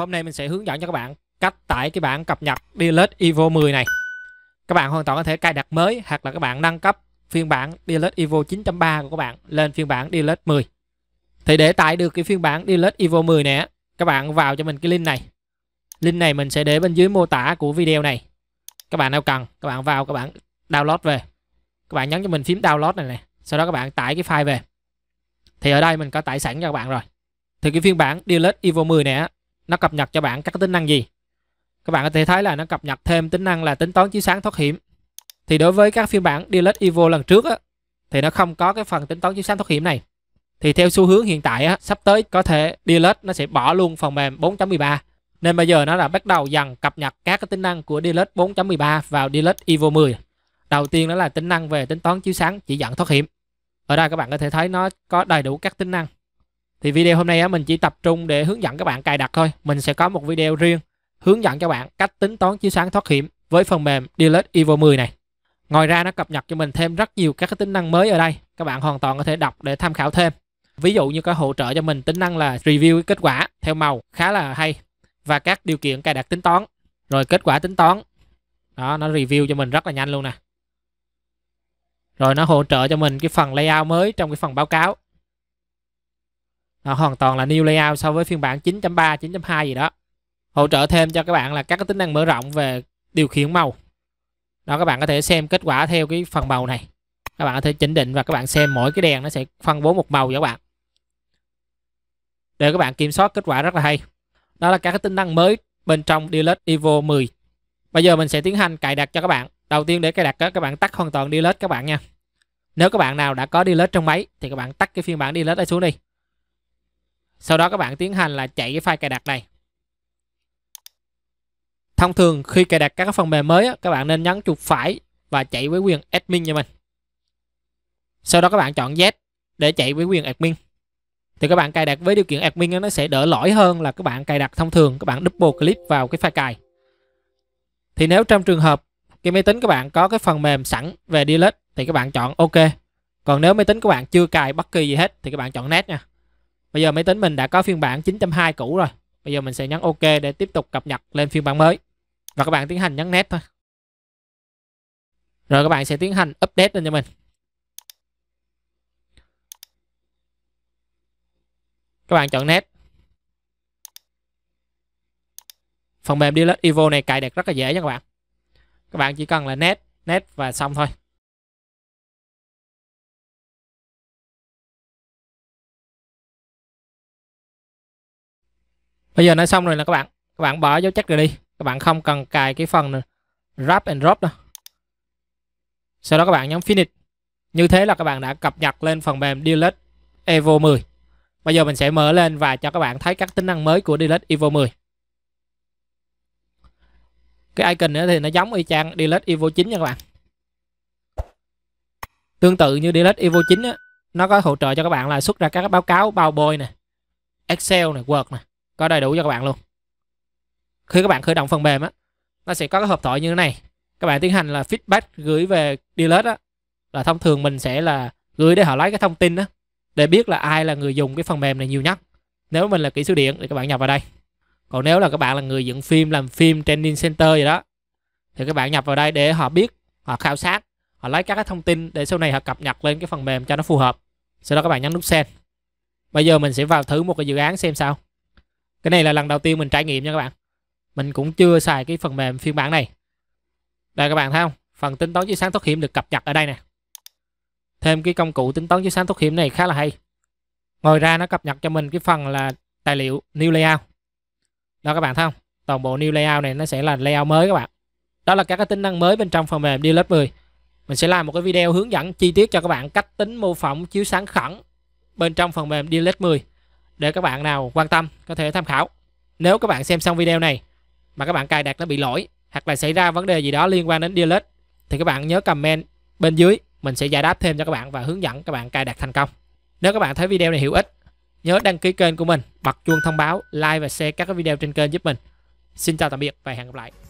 Hôm nay mình sẽ hướng dẫn cho các bạn cách tải cái bản cập nhật Delete Evo 10 này. Các bạn hoàn toàn có thể cài đặt mới hoặc là các bạn nâng cấp phiên bản Delete Evo 9.3 của các bạn lên phiên bản Delete 10. Thì để tải được cái phiên bản Delete Evo 10 này các bạn vào cho mình cái link này. Link này mình sẽ để bên dưới mô tả của video này. Các bạn nào cần, các bạn vào các bạn download về. Các bạn nhấn cho mình phím download này này, sau đó các bạn tải cái file về. Thì ở đây mình có tải sẵn cho các bạn rồi. Thì cái phiên bản Delete Evo 10 này nó cập nhật cho bạn các tính năng gì các bạn có thể thấy là nó cập nhật thêm tính năng là tính toán chiếu sáng thoát hiểm thì đối với các phiên bản Delete Evo lần trước á, thì nó không có cái phần tính toán chiếu sáng thoát hiểm này thì theo xu hướng hiện tại á, sắp tới có thể Delete nó sẽ bỏ luôn phần mềm 4.13 nên bây giờ nó đã bắt đầu dần cập nhật các cái tính năng của Delete 4.13 vào Delete Evo 10 đầu tiên đó là tính năng về tính toán chiếu sáng chỉ dẫn thoát hiểm ở đây các bạn có thể thấy nó có đầy đủ các tính năng thì video hôm nay á, mình chỉ tập trung để hướng dẫn các bạn cài đặt thôi mình sẽ có một video riêng hướng dẫn cho bạn cách tính toán chiếu sáng thoát hiểm với phần mềm Delete Evo 10 này ngoài ra nó cập nhật cho mình thêm rất nhiều các cái tính năng mới ở đây các bạn hoàn toàn có thể đọc để tham khảo thêm ví dụ như có hỗ trợ cho mình tính năng là review kết quả theo màu khá là hay và các điều kiện cài đặt tính toán rồi kết quả tính toán đó nó review cho mình rất là nhanh luôn nè rồi nó hỗ trợ cho mình cái phần layout mới trong cái phần báo cáo nó ờ, hoàn toàn là new layout so với phiên bản 9.3 9.2 gì đó hỗ trợ thêm cho các bạn là các cái tính năng mở rộng về điều khiển màu đó các bạn có thể xem kết quả theo cái phần màu này các bạn có thể chỉnh định và các bạn xem mỗi cái đèn nó sẽ phân bố một màu cho các bạn để các bạn kiểm soát kết quả rất là hay đó là các cái tính năng mới bên trong Delete Evo 10 bây giờ mình sẽ tiến hành cài đặt cho các bạn đầu tiên để cài đặt các bạn tắt hoàn toàn Delete các bạn nha nếu các bạn nào đã có Delete trong máy thì các bạn tắt cái phiên bản Delete ở xuống đi sau đó các bạn tiến hành là chạy cái file cài đặt này. Thông thường khi cài đặt các phần mềm mới các bạn nên nhấn chuột phải và chạy với quyền admin cho mình. Sau đó các bạn chọn Z để chạy với quyền admin. Thì các bạn cài đặt với điều kiện admin nó sẽ đỡ lỗi hơn là các bạn cài đặt thông thường các bạn double click vào cái file cài. Thì nếu trong trường hợp cái máy tính các bạn có cái phần mềm sẵn về delete thì các bạn chọn ok. Còn nếu máy tính các bạn chưa cài bất kỳ gì hết thì các bạn chọn net nha. Bây giờ máy tính mình đã có phiên bản 9.2 cũ rồi. Bây giờ mình sẽ nhấn OK để tiếp tục cập nhật lên phiên bản mới. Và các bạn tiến hành nhấn Next thôi. Rồi các bạn sẽ tiến hành update lên cho mình. Các bạn chọn Next. Phần mềm Delete Evo này cài đặt rất là dễ nha các bạn. Các bạn chỉ cần là Next, Next và xong thôi. bây giờ nó xong rồi là các bạn các bạn bỏ dấu chắc rồi đi các bạn không cần cài cái phần wrap and drop đâu sau đó các bạn nhấn finish như thế là các bạn đã cập nhật lên phần mềm Delete Evo 10 bây giờ mình sẽ mở lên và cho các bạn thấy các tính năng mới của Delete Evo 10 cái icon nữa thì nó giống y chang Delete Evo 9 nha các bạn tương tự như Delete Evo 9 á, nó có hỗ trợ cho các bạn là xuất ra các báo cáo bao bôi nè Excel này Word này có đầy đủ cho các bạn luôn khi các bạn khởi động phần mềm á nó sẽ có cái hộp thoại như thế này các bạn tiến hành là feedback gửi về dealer á là thông thường mình sẽ là gửi để họ lấy cái thông tin đó để biết là ai là người dùng cái phần mềm này nhiều nhất nếu mình là kỹ sư điện thì các bạn nhập vào đây còn nếu là các bạn là người dựng phim làm phim training center gì đó thì các bạn nhập vào đây để họ biết họ khảo sát họ lấy các cái thông tin để sau này họ cập nhật lên cái phần mềm cho nó phù hợp sau đó các bạn nhấn nút send bây giờ mình sẽ vào thử một cái dự án xem sao cái này là lần đầu tiên mình trải nghiệm nha các bạn mình cũng chưa xài cái phần mềm phiên bản này đây các bạn thấy không phần tính toán chiếu sáng thoát hiểm được cập nhật ở đây nè thêm cái công cụ tính toán chiếu sáng thoát hiểm này khá là hay ngoài ra nó cập nhật cho mình cái phần là tài liệu new layout đó các bạn thấy không toàn bộ new layout này nó sẽ là layout mới các bạn đó là các cái tính năng mới bên trong phần mềm DLS 10 mình sẽ làm một cái video hướng dẫn chi tiết cho các bạn cách tính mô phỏng chiếu sáng khẩn bên trong phần mềm DLS 10 để các bạn nào quan tâm có thể tham khảo. Nếu các bạn xem xong video này mà các bạn cài đặt nó bị lỗi hoặc là xảy ra vấn đề gì đó liên quan đến Dialog thì các bạn nhớ comment bên dưới mình sẽ giải đáp thêm cho các bạn và hướng dẫn các bạn cài đặt thành công. Nếu các bạn thấy video này hữu ích nhớ đăng ký kênh của mình, bật chuông thông báo, like và share các video trên kênh giúp mình. Xin chào tạm biệt và hẹn gặp lại.